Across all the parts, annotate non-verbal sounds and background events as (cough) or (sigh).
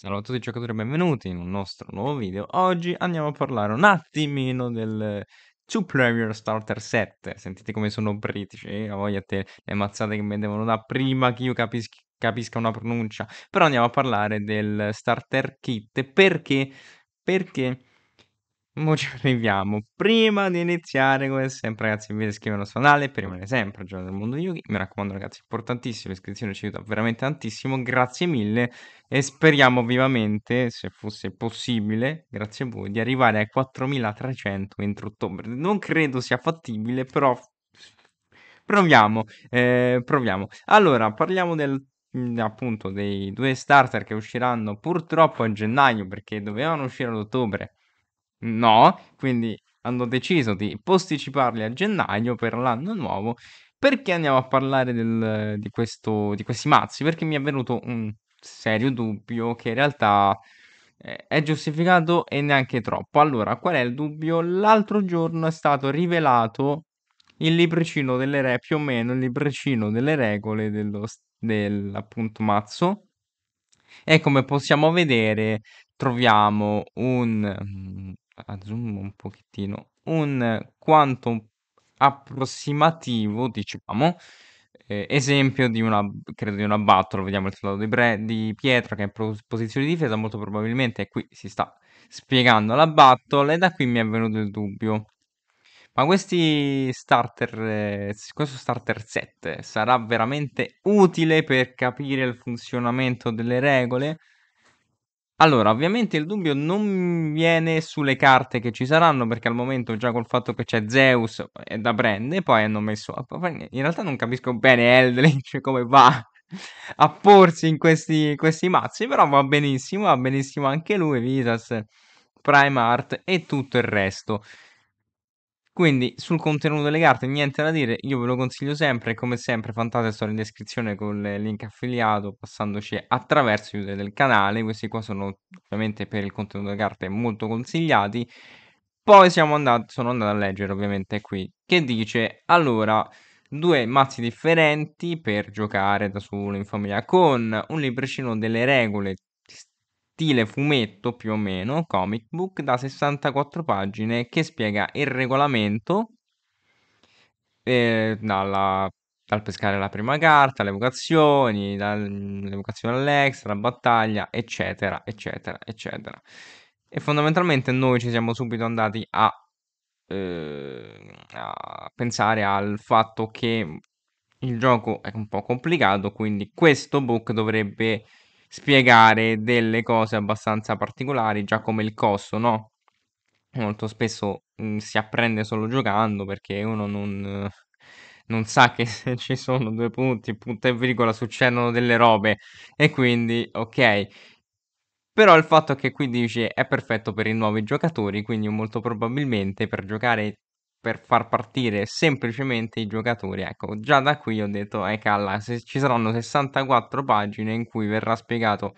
Salve a tutti giocatori e benvenuti in un nostro nuovo video. Oggi andiamo a parlare un attimino del 2 Player Starter 7. Sentite come sono british, eh? a voglia te le mazzate che mi devono da prima che io capisca, capisca una pronuncia. Però andiamo a parlare del Starter Kit perché... Perché Mo ci arriviamo. Prima di iniziare, come sempre, ragazzi, vi iscrivete al nostro canale per rimanere sempre aggiornati al mondo di Yuki. Mi raccomando, ragazzi, importantissimo. L'iscrizione ci aiuta veramente tantissimo. Grazie mille e speriamo vivamente, se fosse possibile, grazie a voi, di arrivare ai 4300 entro ottobre. Non credo sia fattibile, però proviamo. Eh, proviamo. Allora, parliamo del mm, appunto dei due starter che usciranno purtroppo a gennaio perché dovevano uscire ad ottobre No, quindi hanno deciso di posticiparli a gennaio per l'anno nuovo. Perché andiamo a parlare del di questo di questi mazzi? Perché mi è venuto un serio dubbio che in realtà, eh, è giustificato e neanche troppo. Allora, qual è il dubbio? L'altro giorno è stato rivelato il libricino delle re più o meno il libricino delle regole dello del appunto mazzo e come possiamo vedere troviamo un, a zoom un pochettino, un quanto approssimativo, diciamo, ehm, esempio di una credo di una Battle, vediamo il soldato di bre di pietra che è in posizione di difesa, molto probabilmente qui si sta spiegando la Battle e da qui mi è venuto il dubbio. Ma questi starter eh, questo starter set sarà veramente utile per capire il funzionamento delle regole? Allora, ovviamente il dubbio non viene sulle carte che ci saranno, perché al momento già col fatto che c'è Zeus è da brand, e poi hanno messo... In realtà non capisco bene Eldritch (laughs) come va a porsi in questi, questi mazzi, però va benissimo, va benissimo anche lui, Visas, Primart e tutto il resto. Quindi sul contenuto delle carte niente da dire, io ve lo consiglio sempre come sempre Fantasia sono in descrizione con il link affiliato passandoci attraverso YouTube del canale, questi qua sono ovviamente per il contenuto delle carte molto consigliati. Poi andati, sono andato a leggere ovviamente qui che dice allora due mazzi differenti per giocare da solo in famiglia con un libricino delle regole stile fumetto più o meno, comic book, da 64 pagine che spiega il regolamento eh, dalla, dal pescare la prima carta, le vocazioni, dal, l'evocazione all'ex, la battaglia, eccetera, eccetera, eccetera. E fondamentalmente noi ci siamo subito andati a, eh, a pensare al fatto che il gioco è un po' complicato, quindi questo book dovrebbe spiegare delle cose abbastanza particolari, già come il costo, no? Molto spesso mh, mm, si apprende solo giocando perché uno non, non sa che (laughs) se ci sono due punti, punto e virgola, succedono delle robe e quindi ok. Però il fatto che qui dice è perfetto per i nuovi giocatori, quindi molto probabilmente per giocare per far partire semplicemente i giocatori. Ecco, già da qui ho detto, eh calla, se ci saranno 64 pagine in cui verrà spiegato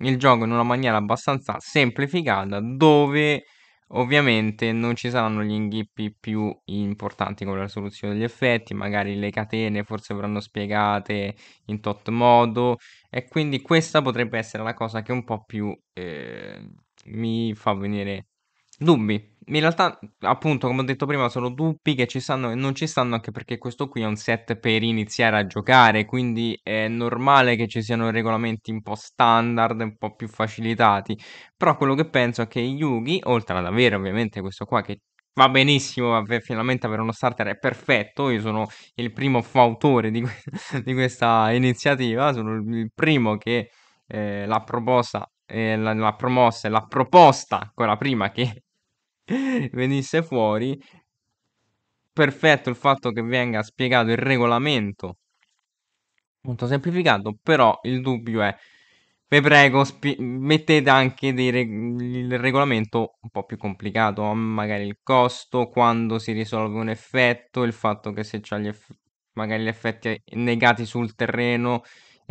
il gioco in una maniera abbastanza semplificata, dove ovviamente non ci saranno gli inghippi più importanti come la soluzione degli effetti, magari le catene forse verranno spiegate in tot modo, e quindi questa potrebbe essere la cosa che un po' più eh, mi fa venire Dubbi. In realtà, appunto, come ho detto prima, sono dubbi che ci stanno e non ci stanno, anche perché questo qui è un set per iniziare a giocare, quindi è normale che ci siano regolamenti un po' standard, un po' più facilitati. Però quello che penso è che Yugi, oltre ad avere ovviamente questo qua che va benissimo avere, finalmente avere uno starter è perfetto io sono il primo fautore di, que- (laughs) di questa iniziativa sono il primo che eh, l'ha proposta eh, l'ha promossa e l'ha proposta quella prima che (laughs) venisse fuori. Perfetto il fatto che venga spiegato il regolamento molto semplificato, però il dubbio è vi prego mettete anche reg il regolamento un po' più complicato, magari il costo, quando si risolve un effetto, il fatto che se c'ha magari gli effetti negati sul terreno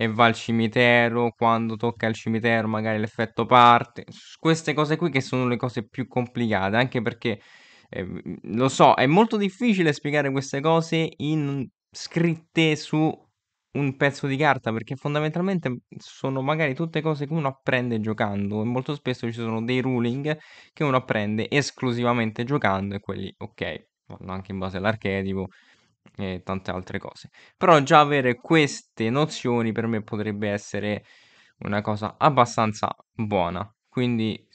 e va al cimitero, quando tocca il cimitero magari l'effetto parte. Queste cose qui che sono le cose più complicate, anche perché eh, lo so, è molto difficile spiegare queste cose in, scritte su un pezzo di carta perché fondamentalmente sono magari tutte cose che uno apprende giocando e molto spesso ci sono dei ruling che uno apprende esclusivamente giocando e quelli ok vanno anche in base all'archetipo e tante altre cose. Però già avere queste nozioni per me potrebbe essere una cosa abbastanza buona. Quindi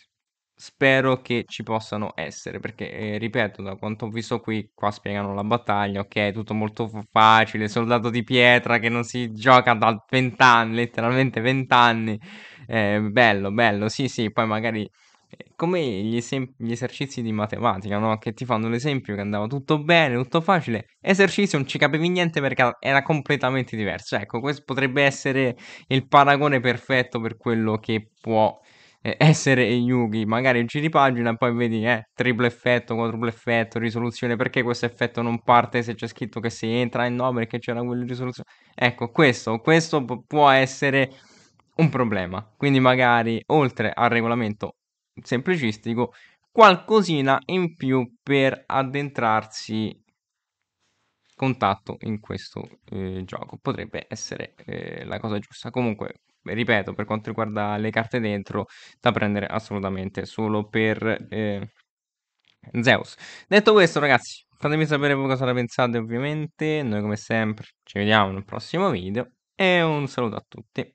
spero che ci possano essere perché eh, ripeto da quanto ho visto qui qua spiegano la battaglia ok tutto molto facile soldato di pietra che non si gioca da vent'anni letteralmente vent'anni eh, bello bello sì sì poi magari eh, come gli esem gli esercizi di matematica, no, che ti fanno l'esempio che andava tutto bene, tutto facile, esercizio non ci capivi niente perché era completamente diverso. Ecco, questo potrebbe essere il paragone perfetto per quello che può, ehm, (laughs) essere Yugi. Magari giri pagina e poi vedi, eh, triplo effetto, quadruplo effetto, risoluzione, perché questo effetto non parte se c'è scritto che si entra e no perché c'era quella risoluzione. Ecco, questo questo p può essere un problema. Quindi magari oltre al regolamento semplicistico, qualcosina in più per addentrarsi contatto in questo eh, gioco. Potrebbe essere eh, la cosa giusta. Comunque, ripeto, per quanto riguarda le carte dentro, da prendere assolutamente solo per eh, Zeus. Detto questo, ragazzi, fatemi sapere voi cosa ne pensate, ovviamente. Noi, come sempre, ci vediamo nel prossimo video. E un saluto a tutti.